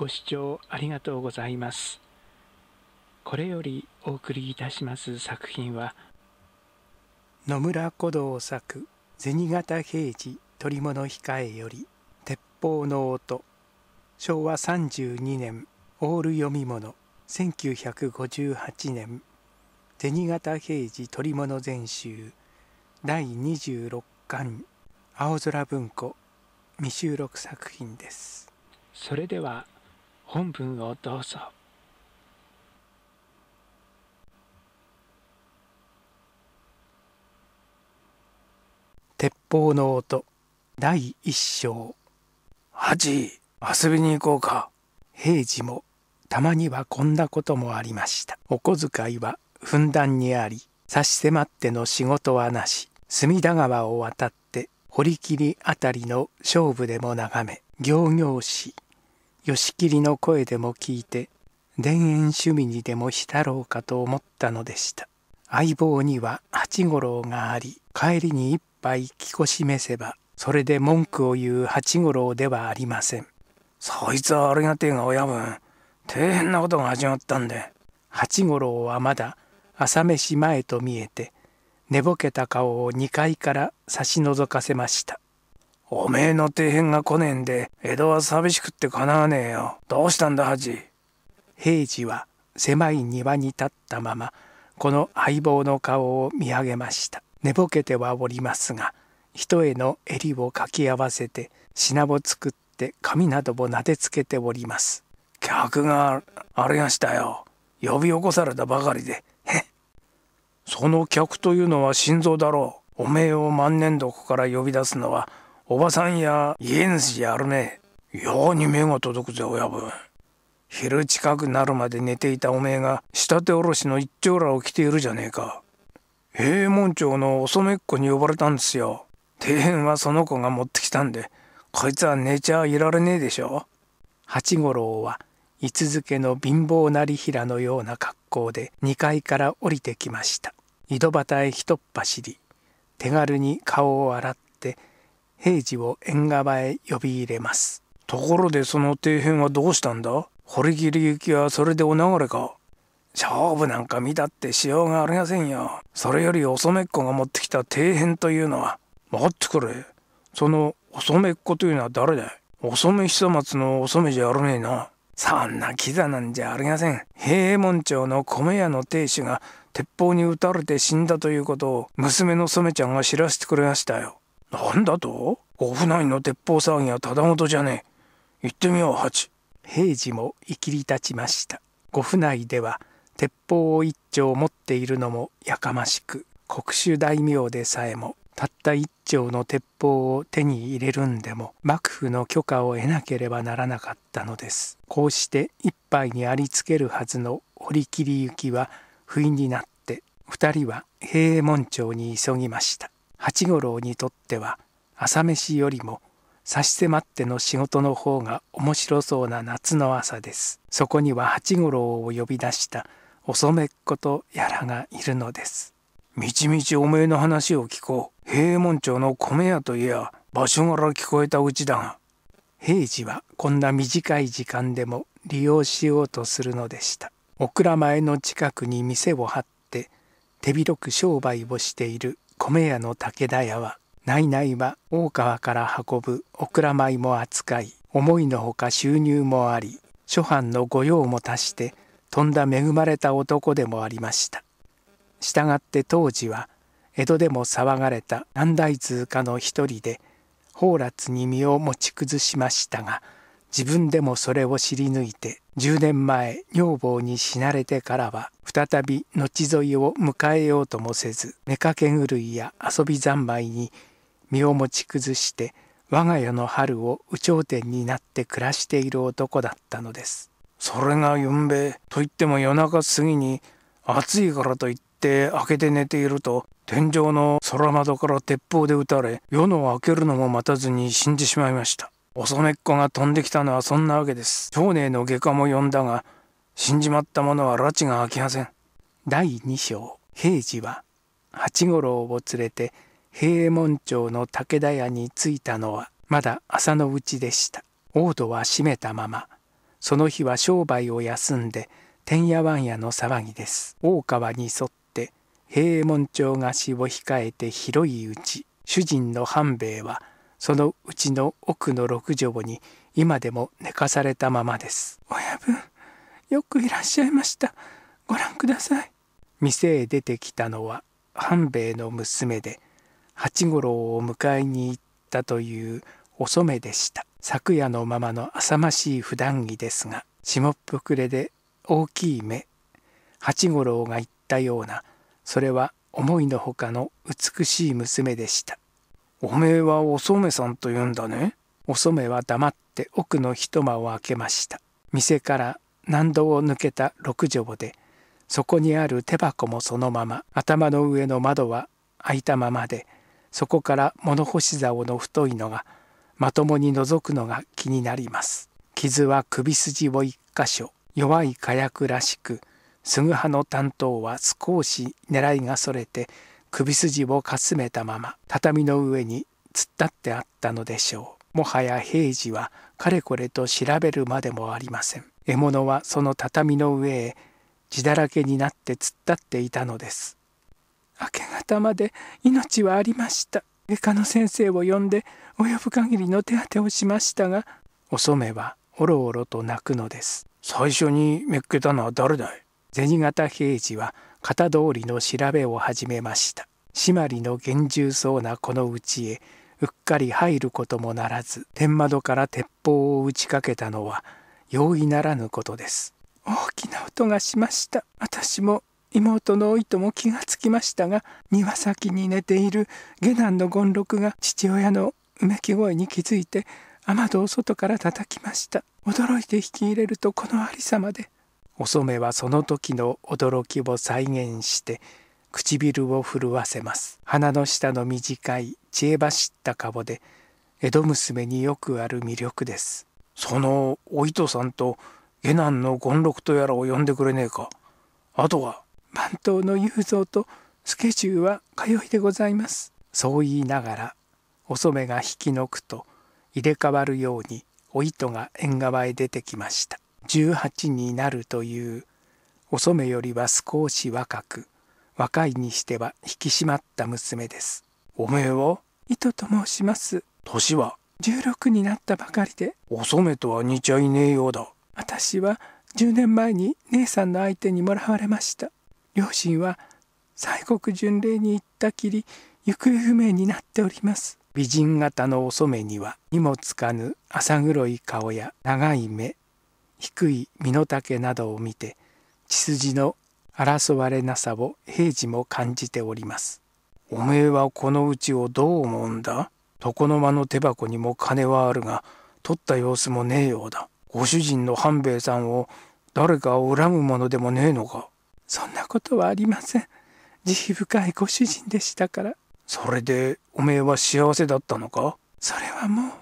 ご視聴ありがとうございます。これよりお送りいたします作品は野村古道作銭形平次取物控えより鉄砲の音昭和32年オール読み物1958年銭形平次取物全集第26巻青空文庫未収録作品ですそれでは本文をどうぞ。鉄砲の音第一章八遊びに行こうか平次もたまにはこんなこともありましたお小遣いはふんだんにあり差し迫っての仕事はなし隅田川を渡って堀切辺りの勝負でも眺め行々し吉切の声でも聞いて田園趣味にでも浸ろうかと思ったのでした相棒には八五郎があり帰りに一杯きこしめせばそれで文句を言う八五郎ではありませんそいつはありがてえが親分大変なことが始まったんで八五郎はまだ朝飯前と見えて寝ぼけた顔を2階から差し覗かせましたおめえの底辺が来ねえんで、江戸は寂しくってかなわねえよ。どうしたんだ、ハジ。平次は狭い庭に立ったまま、この相棒の顔を見上げました。寝ぼけてはおりますが、人への襟をかき合わせて、品を作って髪などをなでつけております。客がありましたよ。呼び起こされたばかりで。へその客というのは心臓だろう。おめえを万年床から呼び出すのはおばさんや家主やるね。ように目が届くぜ親分。昼近くなるまで寝ていたおめえが下手おろしの一丁らを着ているじゃねえか。閉門町のお染っ子に呼ばれたんですよ。庭園はその子が持ってきたんで、こいつは寝ちゃいられねえでしょ。八五郎は、つ続けの貧乏なりひらのような格好で2階から降りてきました。井戸端へひとっ走り、手軽に顔を洗って平次を縁側へ呼び入れます。ところでその底辺はどうしたんだ堀切行きはそれでお流れか勝負なんか見たってしようがありませんよ。それよりお染っ子が持ってきた底辺というのは。待ってくれ。そのお染っ子というのは誰だいお染久松のお染じゃあるねえな。そんなキザなんじゃありません。平右衛門町の米屋の亭主が鉄砲に撃たれて死んだということを娘の染ちゃんが知らせてくれましたよ。なんだとオフ内の鉄砲騒ぎはただごとじゃねえ。行ってみよう、八。平次もいきり立ちました。五府内では鉄砲を一丁持っているのもやかましく、国主大名でさえもたった一丁の鉄砲を手に入れるんでも幕府の許可を得なければならなかったのですこうして一杯にありつけるはずの堀切行きは不意になって2人は平右衛門町に急ぎました八五郎にとっては朝飯よりも差し迫っての仕事の方が面白そうな夏の朝ですそこには八五郎を呼び出した遅めっ子とやらがいるのですみちみちおめえの話を聞こう平右衛門町の米屋といや場所柄聞こえたうちだが平次はこんな短い時間でも利用しようとするのでしたお蔵前の近くに店を張って手広く商売をしている米屋の武田屋は内々は大川から運ぶオクラ米も扱い思いのほか収入もあり諸藩の御用も足してとんだ恵まれた男でもありました従って当時は江戸でも騒がれた南大通家の一人で宝辣に身を持ち崩しましたが自分でもそれを知り抜いて10年前女房に死なれてからは再び後沿いを迎えようともせず妾狂いや遊び三昧に身を持ち崩して我が家の春を有頂天になって暮らしている男だったのですそれがゆんべといっても夜中過ぎに暑いからといって開けて寝ていると天井の空窓から鉄砲で撃たれ夜の明けるのも待たずに死んでしまいました恐めっ子が飛んできたのはそんなわけです。長寧の外科も呼んだが、死んじまったものは拉致が明きません。第2章、平次は八五郎を連れて平右衛門町の武田屋に着いたのはまだ朝のうちでした。王ーは閉めたまま、その日は商売を休んで、てんやわんやの騒ぎです。大川に沿って平右衛門町菓子を控えて広いうち、主人の半兵衛はそのうちの奥の六畳に今でも寝かされたままです親分よくいらっしゃいましたご覧ください店へ出てきたのは半兵衛の娘で八五郎を迎えに行ったというお染めでした昨夜のままの浅ましい普段着ですが下っぷくれで大きい目八五郎が言ったようなそれは思いのほかの美しい娘でしたおめえはお染さんと言うんだね。お染は黙って奥の一間を開けました。店から難度を抜けた六畳で、そこにある手箱もそのまま、頭の上の窓は開いたままで、そこから物干し竿の太いのが、まともに覗くのが気になります。傷は首筋を一箇所、弱い火薬らしく、すぐ派の担当は少し狙いがそれて首筋をかすめたまま畳の上に突っ立ってあったのでしょうもはや平次はかれこれと調べるまでもありません獲物はその畳の上へ血だらけになって突っ立っていたのです明け方まで命はありました外科の先生を呼んで及ぶ限りの手当てをしましたがお染はおろおろと泣くのです最初にめっけたのは誰だい銭形平次は型通りの調べを始めました締まりの厳重そうなこの家へうっかり入ることもならず天窓から鉄砲を打ちかけたのは容易ならぬことです大きな音がしました私も妹のおいとも気がつきましたが庭先に寝ている下男の権六が父親のうめき声に気づいて雨戸を外から叩きました驚いて引き入れるとこのありさまでお染はその時の驚きを再現して唇を震わせます鼻の下の短い知恵走った顔で江戸娘によくある魅力ですそのお糸さんと下男の権六とやらを呼んでくれねえかあとは番頭の雄三とスケ助中は通いでございますそう言いながらお染が引き抜くと入れ替わるようにお糸が縁側へ出てきました18になるというおめよりは少し若く若いにしては引き締まった娘ですおめえは糸と申します年は16になったばかりでおめとは似ちゃいねえようだ私は10年前に姉さんの相手にもらわれました両親は西国巡礼に行ったきり行方不明になっております美人型のお染めには荷つかぬ浅黒い顔や長い目低い身の丈などを見て血筋の争われなさを平次も感じております。おめえはこのうちをどう思うんだ床の間の手箱にも金はあるが取った様子もねえようだ。ご主人の半兵衛さんを誰かを恨むものでもねえのかそんなことはありません。慈悲深いご主人でしたから。それでおめえは幸せだったのかそれはもう。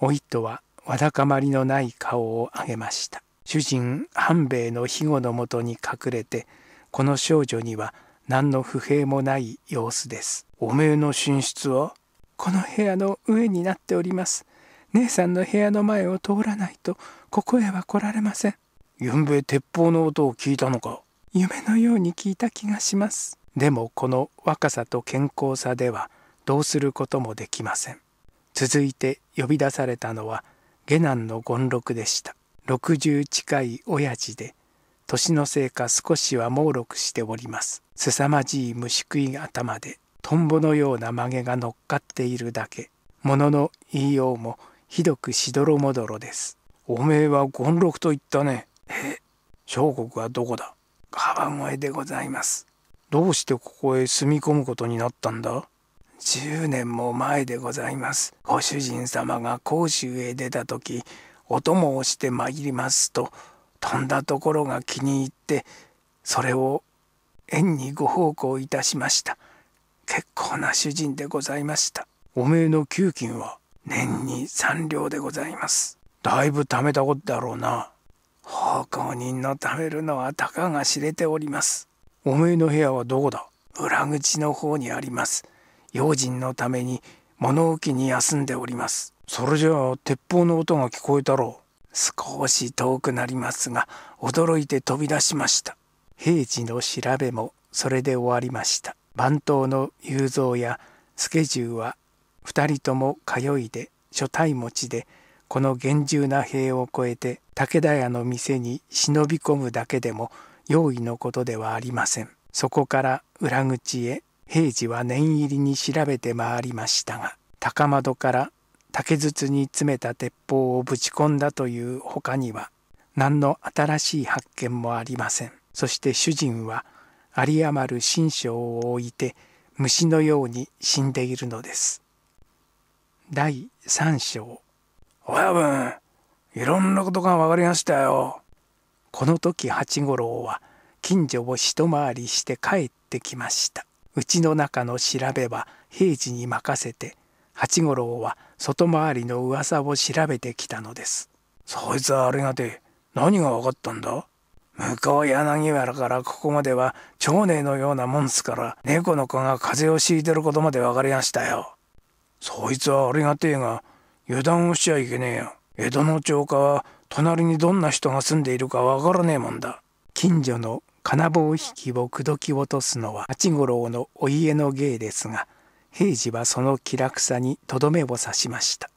お糸はわだかまりのない顔を上げました。主人半兵衛の庇護のもとに隠れてこの少女には何の不平もない様子です。おめえの寝室はこの部屋の上になっております。姉さんの部屋の前を通らないとここへは来られません。ゆんべ鉄砲の音を聞いたのか夢のように聞いた気がします。でもこの若さと健康さではどうすることもできません。続いて呼び出されたのは下男の権六でした。60近い親父で年のせいか少しは猛録しております凄まじい虫食い頭でトンボのような曲げが乗っかっているだけ物の言いようもひどくしどろもどろですおめえは権六と言ったねえ小国はどこだ川越でございますどうしてここへ住み込むことになったんだ10年も前でございますご主人様が甲州へ出た時お供をして参りますと飛んだところが気に入ってそれを縁にご奉公いたしました結構な主人でございましたおめえの給金は年に3両でございますだいぶ貯めたことだろうな奉公人の貯めるのはたかが知れておりますおめえの部屋はどこだ裏口の方にあります用心のために物置に休んでおりますそれじゃあ鉄砲の音が聞こえたろう。少し遠くなりますが驚いて飛び出しました平時の調べもそれで終わりました番頭の雄三やスケジュ重は2人とも通いで所帯持ちでこの厳重な塀を越えて武田屋の店に忍び込むだけでも容易のことではありませんそこから裏口へ平次は念入りに調べて回りましたが高窓から竹筒に詰めた鉄砲をぶち込んだという他には何の新しい発見もありませんそして主人は有り余る心象を置いて虫のように死んでいるのです第3章親分いろんなことが分かりましたよこの時八五郎は近所を一回りして帰ってきましたうちの中の調べは平時に任せて八五郎は外回りの噂を調べてきたのです。そいつはありがてえ。何が分かったんだ向こう柳原からここまでは長内のようなもんすから猫の子が風邪をひいてることまで分かりましたよ。そいつはありがてえが油断をしちゃいけねえよ。江戸の町家は隣にどんな人が住んでいるか分からねえもんだ。近所の金棒引きを口説き落とすのは八五郎のお家の芸ですが平次はその気楽さにとどめを刺しました